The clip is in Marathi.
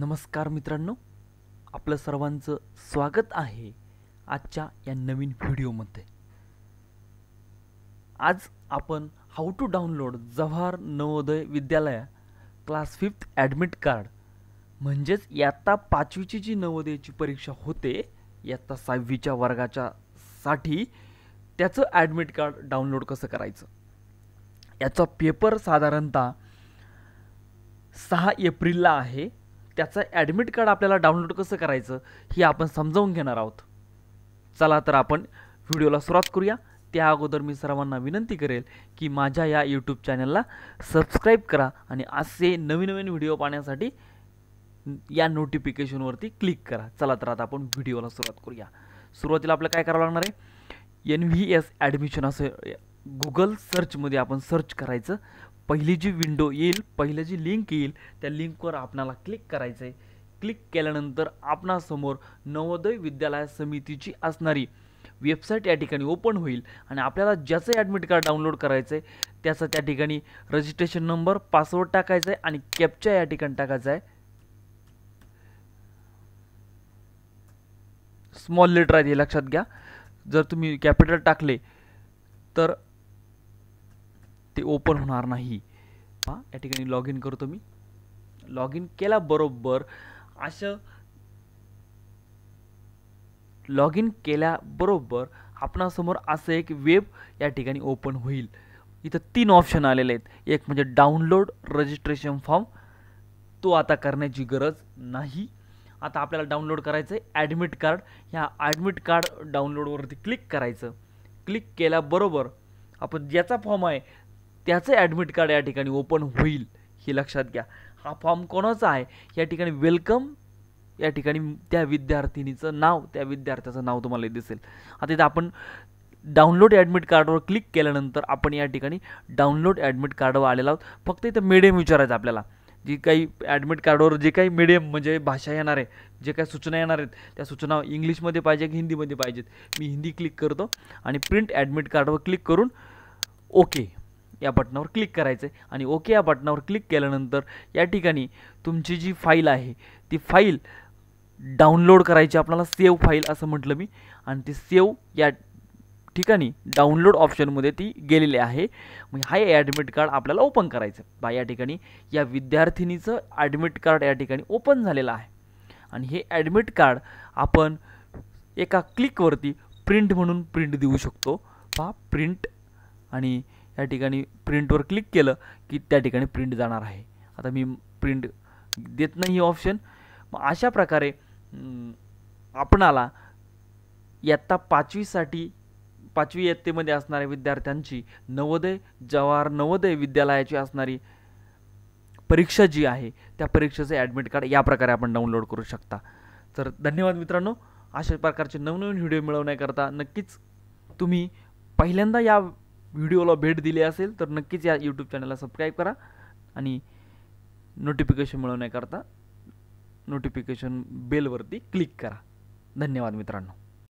नमस्कार मित्रांनो आपलं सर्वांचं स्वागत आहे आजच्या या नवीन व्हिडिओमध्ये आज आपण how to download Jawhar Navodaya Vidyalaya class fifth admit card म्हणजेच इयत्ता पाचवीची जी नवोदयाची परीक्षा होते इयत्ता सहावीच्या वर्गाच्या साठी त्याचं ॲडमिट कार्ड डाउनलोड कसं करायचं याचा पेपर साधारणतः सहा एप्रिलला आहे त्याचं ॲडमिट कार्ड आपल्याला डाउनलोड कसं करायचं हे आपण समजावून घेणार आहोत चला तर आपण व्हिडिओला सुरुवात करूया त्या अगोदर मी सर्वांना विनंती करेल की माझ्या या यूट्यूब चॅनलला सबस्क्राईब करा आणि असे नवीन नवीन व्हिडिओ पाहण्यासाठी या नोटिफिकेशनवरती क्लिक करा चला तर आता आपण व्हिडिओला सुरुवात करूया सुरुवातीला आपलं काय करावं लागणार आहे एन व्ही एस ॲडमिशन असं गुगल सर्चमध्ये आपण सर्च करायचं पहिली जी विंडो येईल पहिलं जी लिंक येईल त्या लिंकवर आपणाला क्लिक करायचं आहे क्लिक केल्यानंतर आपणासमोर नवोदय विद्यालय समितीची असणारी वेबसाईट या ठिकाणी ओपन होईल आणि आपल्याला ज्याचं ॲडमिट कार्ड डाउनलोड करायचं आहे त्याचं त्या ठिकाणी रजिस्ट्रेशन नंबर पासवर्ड टाकायचा आहे आणि कॅपचा या ठिकाणी टाकायचा आहे स्मॉल लेटर आहे लक्षात घ्या जर तुम्ही कॅपिटल टाकले तर ते ओपन होणार नाही पहा या ठिकाणी लॉग इन करतो मी लॉग इन केल्याबरोबर असं लॉग इन केल्याबरोबर आपणासमोर असं एक वेब या ठिकाणी ओपन होईल इथं तीन ऑप्शन आलेले आहेत एक म्हणजे डाउनलोड रजिस्ट्रेशन फॉर्म तो आता करण्याची गरज नाही आता आपल्याला डाउनलोड करायचं आहे ॲडमिट कार्ड ह्या ॲडमिट कार्ड डाउनलोडवरती क्लिक करायचं क्लिक केल्याबरोबर आपण ज्याचा फॉर्म आहे त्याचं ॲडमिट कार्ड या ठिकाणी ओपन होईल हे लक्षात घ्या हा फॉर्म कोणाचा आहे या ठिकाणी वेलकम या ठिकाणी त्या विद्यार्थिनीचं नाव त्या विद्यार्थ्याचं नाव तुम्हाला दिसेल आता इथं आपण डाउनलोड ॲडमिट कार्डवर क्लिक केल्यानंतर आपण या ठिकाणी डाउनलोड ॲडमिट कार्डवर आलेला आहोत फक्त इथं मिडियम विचारायचं आपल्याला जी काही ॲडमिट कार्डवर जे काही मिडियम म्हणजे भाषा येणार आहे जे काही सूचना येणार आहेत त्या सूचना इंग्लिशमध्ये पाहिजे की हिंदीमध्ये पाहिजेत मी हिंदी क्लिक करतो आणि प्रिंट ॲडमिट कार्डवर क्लिक करून ओके या बटनावर क्लिक करायचं आहे आणि ओके या बटनावर क्लिक केल्यानंतर या ठिकाणी तुमची जी फाईल आहे ती फाईल डाउनलोड करायची आपल्याला सेव फाईल असं म्हटलं मी आणि ती सेव या ठिकाणी डाउनलोड ऑप्शनमध्ये ती गेलेली आहे मग हा ॲडमिट कार्ड आपल्याला ओपन करायचं बा या ठिकाणी या विद्यार्थिनीचं ॲडमिट कार्ड या ठिकाणी ओपन झालेलं आहे आणि हे ॲडमिट कार्ड आपण एका क्लिकवरती प्रिंट म्हणून प्रिंट देऊ शकतो पहा प्रिंट आणि या ठिकाणी प्रिंटवर क्लिक केलं की त्या ठिकाणी प्रिंट जाणार आहे आता मी प्रिंट देत नाही ऑप्शन मग अशा प्रकारे आपणाला इयत्ता पाचवीसाठी पाचवी इयत्तेमध्ये असणाऱ्या विद्यार्थ्यांची नवोदय जवाहर नवोदय विद्यालयाची असणारी परीक्षा जी आहे त्या परीक्षेचं ॲडमिट कार्ड या प्रकारे आपण डाउनलोड करू शकता तर धन्यवाद मित्रांनो अशा प्रकारचे नवनवीन व्हिडिओ मिळवण्याकरता नक्कीच तुम्ही पहिल्यांदा या व्हिडिओला भेट दिली असेल तर नक्कीच या यूट्यूब चॅनलला सबस्क्राईब करा आणि नोटिफिकेशन मिळवण्याकरता नोटिफिकेशन बेलवरती क्लिक करा धन्यवाद मित्रांनो